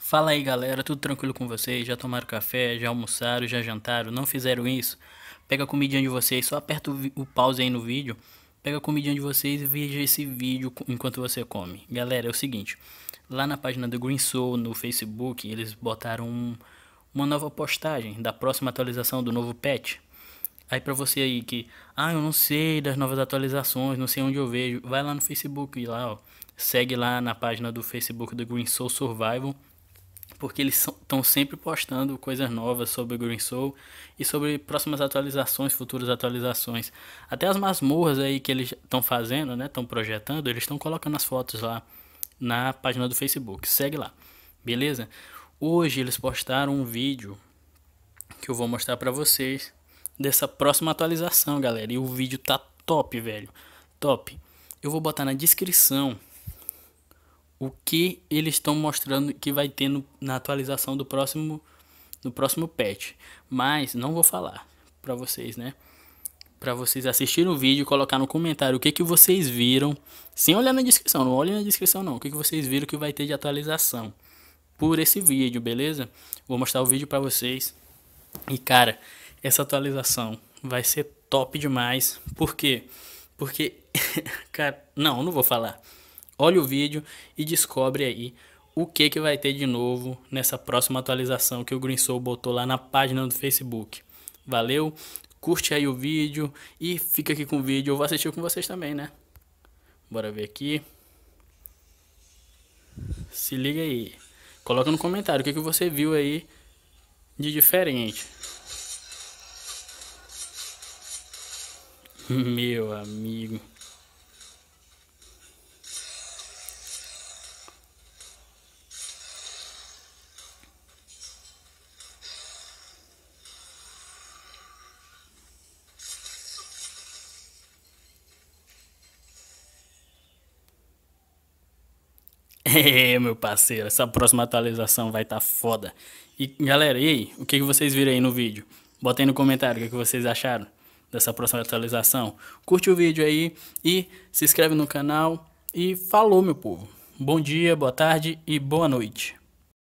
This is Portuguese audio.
Fala aí galera, tudo tranquilo com vocês? Já tomaram café, já almoçaram, já jantaram? Não fizeram isso? Pega a comidinha de vocês, só aperta o, o pause aí no vídeo, pega a comidinha de vocês e veja esse vídeo enquanto você come. Galera, é o seguinte, lá na página do Green Soul no Facebook, eles botaram um, uma nova postagem da próxima atualização do novo patch. Aí pra você aí que, ah, eu não sei das novas atualizações, não sei onde eu vejo, vai lá no Facebook e lá, ó, segue lá na página do Facebook do Green Soul Survival porque eles estão sempre postando coisas novas sobre o Green Soul e sobre próximas atualizações, futuras atualizações. Até as masmorras aí que eles estão fazendo, né, estão projetando, eles estão colocando as fotos lá na página do Facebook. Segue lá. Beleza? Hoje eles postaram um vídeo que eu vou mostrar para vocês dessa próxima atualização, galera. E o vídeo tá top, velho. Top. Eu vou botar na descrição o que eles estão mostrando que vai ter no, na atualização do próximo no próximo patch, mas não vou falar para vocês, né? Para vocês assistirem o vídeo e colocar no comentário o que que vocês viram, sem olhar na descrição, não olhem na descrição não, o que que vocês viram que vai ter de atualização por esse vídeo, beleza? Vou mostrar o vídeo para vocês. E cara, essa atualização vai ser top demais, por quê? Porque cara, não, não vou falar olha o vídeo e descobre aí o que, que vai ter de novo nessa próxima atualização que o Greensoul botou lá na página do Facebook. Valeu, curte aí o vídeo e fica aqui com o vídeo. Eu vou assistir com vocês também, né? Bora ver aqui. Se liga aí. Coloca no comentário o que, que você viu aí de diferente. Meu amigo. É, meu parceiro, essa próxima atualização vai estar tá foda. E galera, e aí? O que, vocês viram aí no vídeo? Bota aí no comentário o que, que vocês acharam dessa próxima atualização. Curte o vídeo aí e se inscreve no canal. E falou, meu povo. Bom dia, boa tarde e boa noite.